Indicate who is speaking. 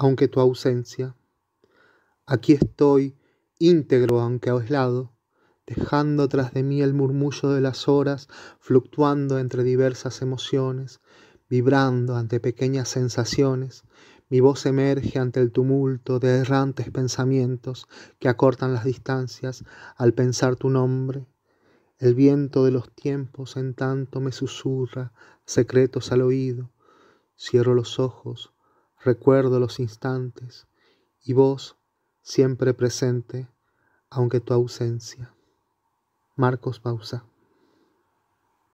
Speaker 1: aunque tu ausencia. Aquí estoy, íntegro aunque aislado, dejando tras de mí el murmullo de las horas, fluctuando entre diversas emociones, vibrando ante pequeñas sensaciones. Mi voz emerge ante el tumulto de errantes pensamientos que acortan las distancias al pensar tu nombre. El viento de los tiempos en tanto me susurra secretos al oído. Cierro los ojos recuerdo los instantes y vos siempre presente, aunque tu ausencia. Marcos Pausa.